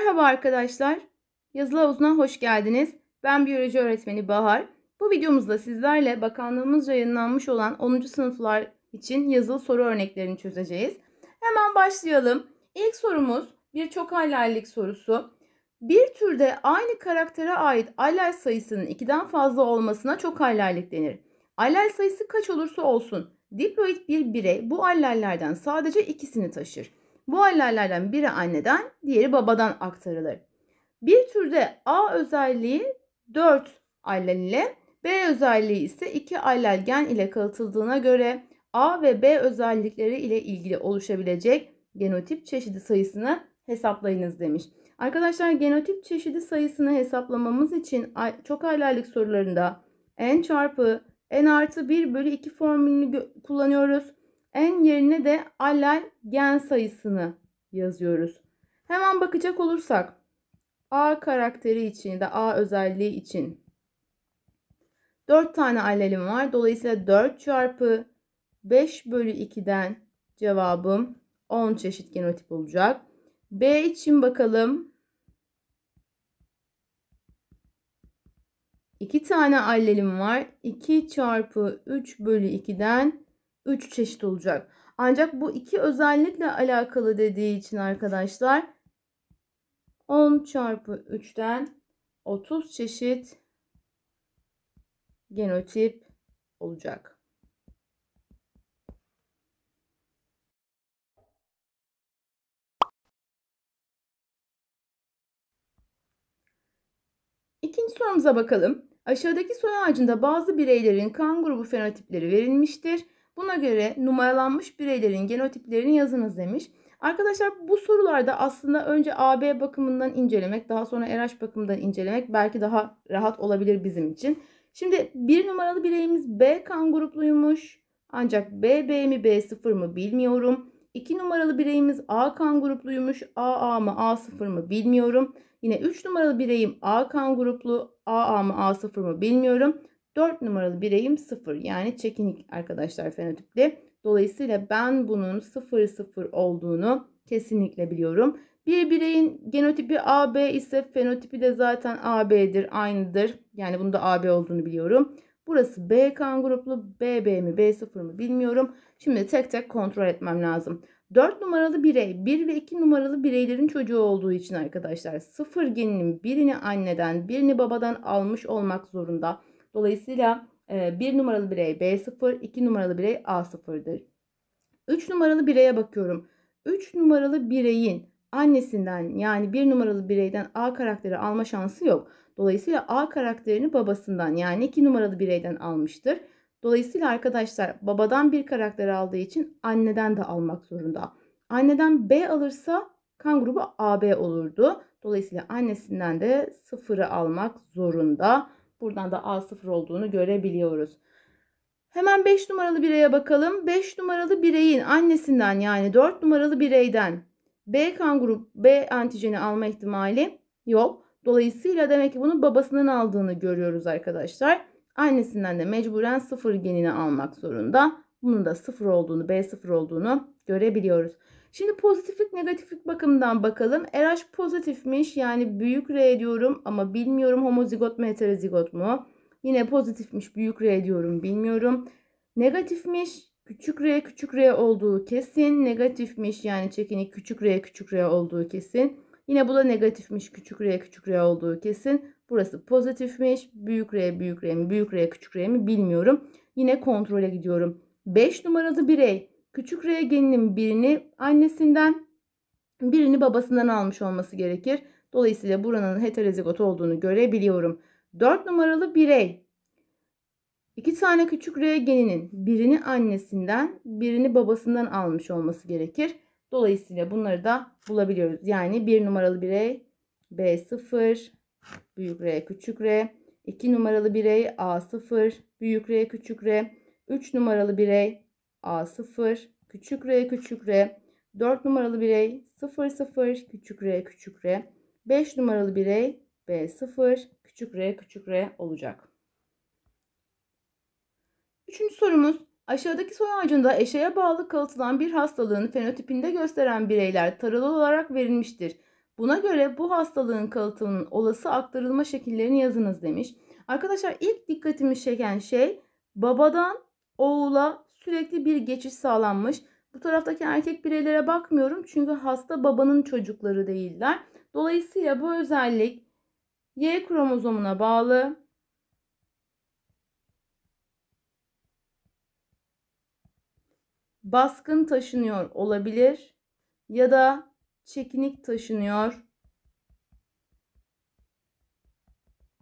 Merhaba arkadaşlar. Yazılı Havuzu'na hoş geldiniz. Ben biyoloji öğretmeni Bahar. Bu videomuzda sizlerle bakanlığımızca yayınlanmış olan 10. sınıflar için yazılı soru örneklerini çözeceğiz. Hemen başlayalım. İlk sorumuz bir çok alaylık sorusu. Bir türde aynı karaktere ait alel sayısının 2'den fazla olmasına çok alaylık denir. Alel sayısı kaç olursa olsun diploid bir birey bu alellerden sadece ikisini taşır. Bu hallerlerden biri anneden, diğeri babadan aktarılır. Bir türde A özelliği 4 allel ile B özelliği ise 2 allel gen ile kalıtıldığına göre A ve B özellikleri ile ilgili oluşabilecek genotip çeşidi sayısını hesaplayınız demiş. Arkadaşlar genotip çeşidi sayısını hesaplamamız için çok aylarlık sorularında n çarpı n artı 1 bölü 2 formülünü kullanıyoruz. En yerine de allel gen sayısını yazıyoruz. Hemen bakacak olursak A karakteri için de A özelliği için 4 tane allelim var. Dolayısıyla 4 çarpı 5 bölü 2'den cevabım 10 çeşit genotip olacak. B için bakalım. 2 tane allelim var. 2 çarpı 3 bölü 2'den 3 çeşit olacak. Ancak bu iki özellikle alakalı dediği için arkadaşlar 10 çarpı 3'ten 30 çeşit genotip olacak. İkinci sorumuza bakalım. Aşağıdaki soy ağacında bazı bireylerin kan grubu fenotipleri verilmiştir. Buna göre numaralanmış bireylerin genotiplerini yazınız demiş. Arkadaşlar bu sorularda aslında önce AB bakımından incelemek, daha sonra RH bakımından incelemek belki daha rahat olabilir bizim için. Şimdi bir numaralı bireyimiz B kan grupluymuş. Ancak BB mi B0 mı bilmiyorum. 2 numaralı bireyimiz A kan grupluymuş. AA mı A0 mı bilmiyorum. Yine 3 numaralı bireyim A kan gruplu. AA mı A0 mı bilmiyorum. 4 numaralı bireyim 0 yani çekinik arkadaşlar fenotipli. Dolayısıyla ben bunun 0-0 olduğunu kesinlikle biliyorum. Bir bireyin genotipi AB ise fenotipi de zaten AB'dir, aynıdır. Yani bunda AB olduğunu biliyorum. Burası B kan gruplu, BB mi B0 mı bilmiyorum. Şimdi tek tek kontrol etmem lazım. 4 numaralı birey 1 ve 2 numaralı bireylerin çocuğu olduğu için arkadaşlar 0 geninin birini anneden birini babadan almış olmak zorunda. Dolayısıyla e, 1 numaralı birey B0, 2 numaralı birey A0'dır. 3 numaralı bireye bakıyorum. 3 numaralı bireyin annesinden yani 1 numaralı bireyden A karakteri alma şansı yok. Dolayısıyla A karakterini babasından yani 2 numaralı bireyden almıştır. Dolayısıyla arkadaşlar babadan bir karakter aldığı için anneden de almak zorunda. Anneden B alırsa kan grubu AB olurdu. Dolayısıyla annesinden de sıfırı almak zorunda. Buradan da A0 olduğunu görebiliyoruz. Hemen 5 numaralı bireye bakalım. 5 numaralı bireyin annesinden yani 4 numaralı bireyden B kan grup B antijeni alma ihtimali yok. Dolayısıyla demek ki bunu babasından aldığını görüyoruz arkadaşlar. Annesinden de mecburen 0 genini almak zorunda. Bunun da 0 olduğunu, B0 olduğunu görebiliyoruz. Şimdi pozitiflik negatiflik bakımından bakalım. RH pozitifmiş yani büyük R diyorum ama bilmiyorum homozigot mu heterozigot mu. Yine pozitifmiş büyük R diyorum bilmiyorum. Negatifmiş küçük R küçük R olduğu kesin. Negatifmiş yani çekini küçük R küçük R olduğu kesin. Yine bu da negatifmiş küçük R küçük R olduğu kesin. Burası pozitifmiş büyük R büyük R mi büyük R küçük R mi bilmiyorum. Yine kontrole gidiyorum. 5 numaralı birey küçük geninin birini annesinden birini babasından almış olması gerekir. Dolayısıyla buranın heterozigot olduğunu görebiliyorum. 4 numaralı birey. İki tane küçük R geninin birini annesinden birini babasından almış olması gerekir. Dolayısıyla bunları da bulabiliyoruz. Yani 1 bir numaralı birey B0 büyük R küçük R. 2 numaralı birey A0 büyük R küçük R. 3 numaralı birey A0 küçük R küçük R. 4 numaralı birey 00 küçük R küçük R. 5 numaralı birey B0 küçük R küçük R olacak. Üçüncü sorumuz Aşağıdaki soy ağacında eşeğe bağlı kalıtılan bir hastalığın fenotipinde gösteren bireyler taralı olarak verilmiştir. Buna göre bu hastalığın kalıtımının olası aktarılma şekillerini yazınız demiş. Arkadaşlar ilk dikkatimi çeken şey babadan oğula sürekli bir geçiş sağlanmış. Bu taraftaki erkek bireylere bakmıyorum çünkü hasta babanın çocukları değiller. Dolayısıyla bu özellik Y kromozomuna bağlı. Baskın taşınıyor olabilir ya da çekinik taşınıyor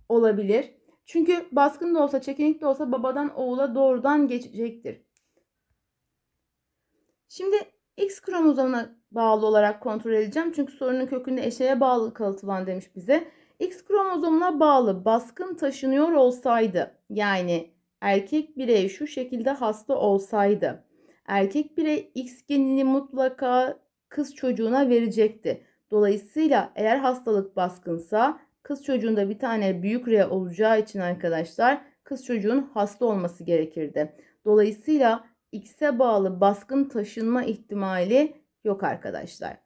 olabilir. Çünkü baskın da olsa, çekinik de olsa babadan oğula doğrudan geçecektir. Şimdi X kromozomuna bağlı olarak kontrol edeceğim. Çünkü sorunun kökünde eşeğe bağlı kalıtılan demiş bize. X kromozomuna bağlı baskın taşınıyor olsaydı yani erkek birey şu şekilde hasta olsaydı erkek birey X genini mutlaka kız çocuğuna verecekti. Dolayısıyla eğer hastalık baskınsa kız çocuğunda bir tane büyük R olacağı için arkadaşlar kız çocuğun hasta olması gerekirdi. Dolayısıyla x'e bağlı baskın taşınma ihtimali yok arkadaşlar.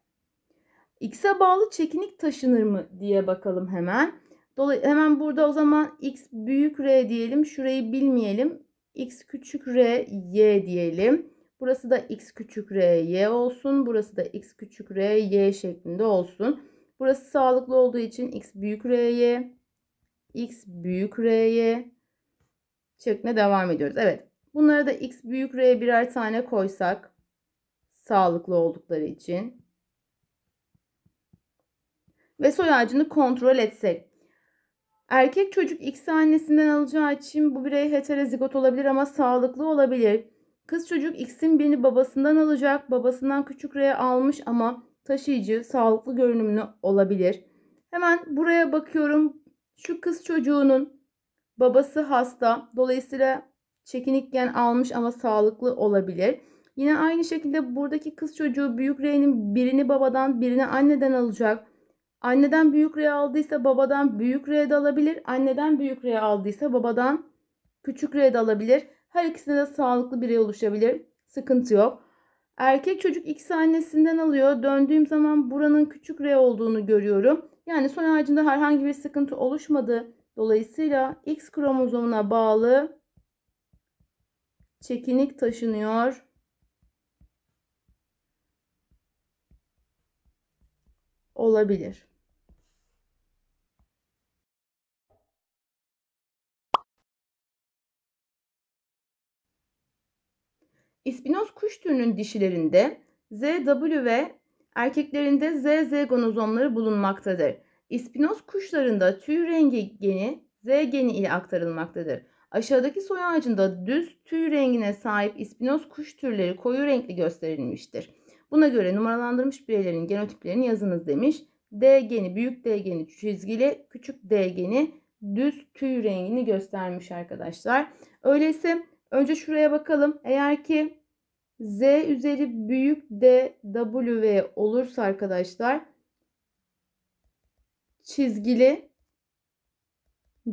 X'e bağlı çekinik taşınır mı diye bakalım hemen. Dolay hemen burada o zaman x büyük r diyelim. Şurayı bilmeyelim. x küçük r y diyelim. Burası da x küçük r y olsun. Burası da x küçük r y şeklinde olsun. Burası sağlıklı olduğu için x büyük r y x büyük r y şeklinde devam ediyoruz. Evet. Bunlara da x büyük R'ye birer tane koysak sağlıklı oldukları için. Ve soy ağacını kontrol etsek. Erkek çocuk X annesinden alacağı için bu birey heterozigot olabilir ama sağlıklı olabilir. Kız çocuk X'in birini babasından alacak. Babasından küçük R'ye almış ama taşıyıcı, sağlıklı görünümlü olabilir. Hemen buraya bakıyorum. Şu kız çocuğunun babası hasta. Dolayısıyla çekinik gen almış ama sağlıklı olabilir. Yine aynı şekilde buradaki kız çocuğu büyük R'nin birini babadan birini anneden alacak. Anneden büyük rey aldıysa babadan büyük rey de alabilir. Anneden büyük rey aldıysa babadan küçük rey de alabilir. Her ikisinde de sağlıklı birey oluşabilir. Sıkıntı yok. Erkek çocuk ikisi annesinden alıyor. Döndüğüm zaman buranın küçük rey olduğunu görüyorum. Yani soy ağacında herhangi bir sıkıntı oluşmadı. Dolayısıyla X kromozomuna bağlı çekinik taşınıyor. olabilir. İspinoz kuş türünün dişilerinde ZW ve erkeklerinde ZZ gonozomları bulunmaktadır. İspinoz kuşlarında tüy rengi geni Z geni ile aktarılmaktadır. Aşağıdaki soy ağacında düz tüy rengine sahip ispinoz kuş türleri koyu renkli gösterilmiştir. Buna göre numaralandırmış bireylerin genotiplerini yazınız demiş. D geni büyük D geni çizgili, küçük D geni düz tüy rengini göstermiş arkadaşlar. Öyleyse önce şuraya bakalım. Eğer ki Z üzeri büyük D W olursa arkadaşlar çizgili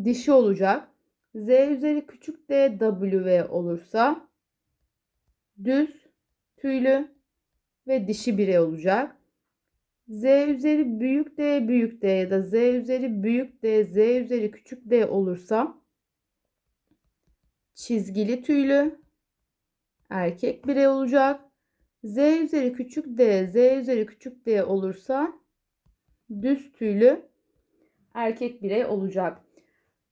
dişi olacak z üzeri küçük d w olursa düz, tüylü ve dişi birey olacak. Z üzeri büyük D büyük D ya da Z üzeri büyük D Z üzeri küçük D olursa çizgili tüylü erkek birey olacak. Z üzeri küçük D Z üzeri küçük D olursa düz tüylü erkek birey olacak.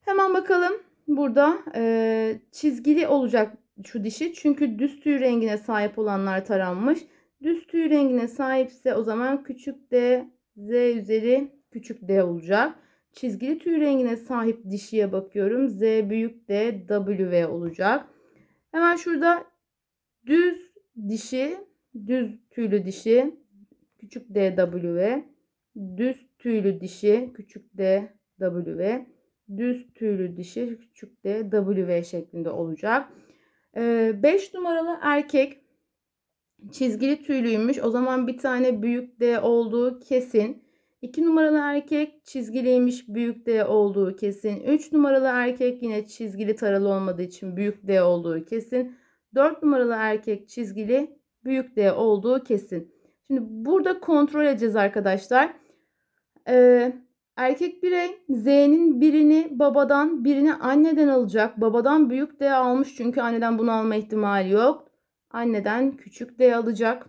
Hemen bakalım Burada e, çizgili olacak şu dişi. Çünkü düz tüy rengine sahip olanlar taranmış. Düz tüy rengine sahipse o zaman küçük D, Z üzeri küçük D olacak. Çizgili tüy rengine sahip dişiye bakıyorum. Z büyük D, W olacak. Hemen şurada düz dişi, düz tüylü dişi, küçük D, W. Düz tüylü dişi, küçük D, W düz tüylü dişi küçük de W şeklinde olacak. 5 ee, numaralı erkek çizgili tüylüymüş. O zaman bir tane büyük D olduğu kesin. 2 numaralı erkek çizgiliymiş büyük D olduğu kesin. 3 numaralı erkek yine çizgili taralı olmadığı için büyük D olduğu kesin. 4 numaralı erkek çizgili büyük D olduğu kesin. Şimdi burada kontrol edeceğiz arkadaşlar. Ee, Erkek birey Z'nin birini babadan birini anneden alacak. Babadan büyük D almış çünkü anneden bunu alma ihtimali yok. Anneden küçük D alacak.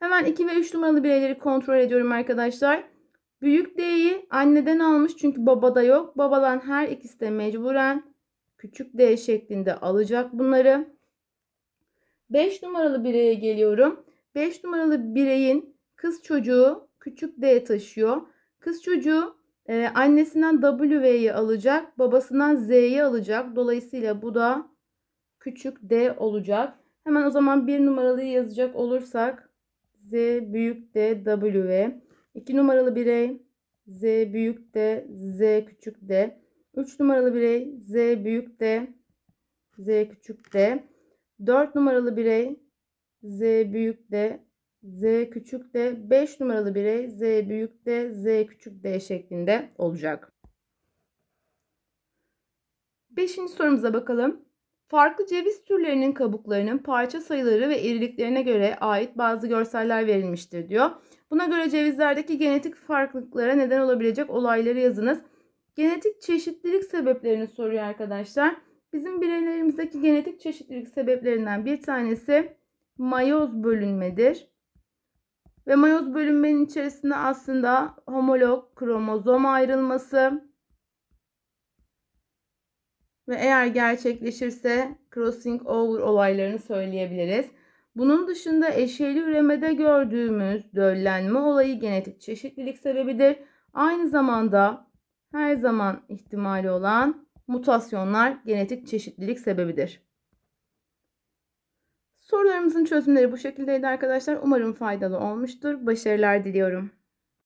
Hemen 2 ve 3 numaralı bireyleri kontrol ediyorum arkadaşlar. Büyük D'yi anneden almış çünkü babada yok. Babadan her ikisi de mecburen küçük D şeklinde alacak bunları. 5 numaralı bireye geliyorum. 5 numaralı bireyin kız çocuğu küçük D taşıyor. Kız çocuğu e, annesinden W'yi alacak, babasından Z'yi alacak. Dolayısıyla bu da küçük D olacak. Hemen o zaman bir numaralıyı yazacak olursak Z büyük D W. İki numaralı birey Z büyük D Z küçük D. Üç numaralı birey Z büyük D Z küçük D. Dört numaralı birey Z büyük D Z küçük de 5 numaralı birey Z büyük de Z küçük D şeklinde olacak. Beşinci sorumuza bakalım. Farklı ceviz türlerinin kabuklarının parça sayıları ve iriliklerine göre ait bazı görseller verilmiştir diyor. Buna göre cevizlerdeki genetik farklılıklara neden olabilecek olayları yazınız. Genetik çeşitlilik sebeplerini soruyor arkadaşlar. Bizim bireylerimizdeki genetik çeşitlilik sebeplerinden bir tanesi mayoz bölünmedir. Ve mayoz bölünmenin içerisinde aslında homolog kromozom ayrılması ve eğer gerçekleşirse crossing over olaylarını söyleyebiliriz. Bunun dışında eşeli üremede gördüğümüz döllenme olayı genetik çeşitlilik sebebidir. Aynı zamanda her zaman ihtimali olan mutasyonlar genetik çeşitlilik sebebidir. Sorularımızın çözümleri bu şekildeydi arkadaşlar. Umarım faydalı olmuştur. Başarılar diliyorum.